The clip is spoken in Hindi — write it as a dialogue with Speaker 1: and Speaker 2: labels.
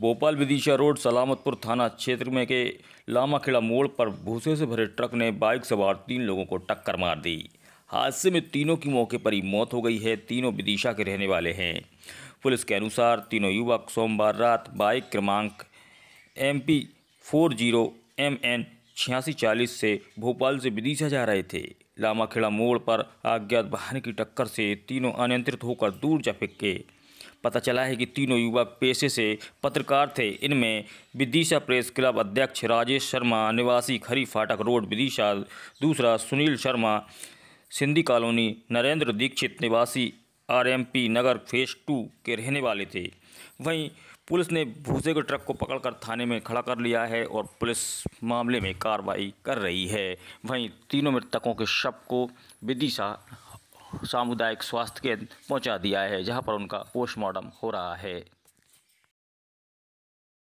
Speaker 1: भोपाल विदिशा रोड सलामतपुर थाना क्षेत्र में के लामाखेड़ा मोड़ पर भूसे से भरे ट्रक ने बाइक सवार तीन लोगों को टक्कर मार दी हादसे में तीनों की मौके पर ही मौत हो गई है तीनों विदिशा के रहने वाले हैं पुलिस के अनुसार तीनों युवक सोमवार रात बाइक क्रमांक M P four zero M N छियासी चालीस से भोपाल से विदिशा जा रहे थे लामाखेड़ा मोड़ पर अज्ञात वाहन की टक्कर से तीनों अनियंत्रित होकर दूर जा फेंके पता चला है कि तीनों युवक पेशे से पत्रकार थे इनमें विदिशा प्रेस क्लब अध्यक्ष राजेश शर्मा निवासी खरी फाटक रोड विदिशा दूसरा सुनील शर्मा सिंधी कॉलोनी नरेंद्र दीक्षित निवासी आरएमपी नगर फेस टू के रहने वाले थे वहीं पुलिस ने भूसे के ट्रक को पकड़कर थाने में खड़ा कर लिया है और पुलिस मामले में कार्रवाई कर रही है वहीं तीनों मृतकों के शव को विदिशा सामुदायिक स्वास्थ्य केंद्र पहुंचा दिया है जहां पर उनका पोस्टमार्टम हो रहा है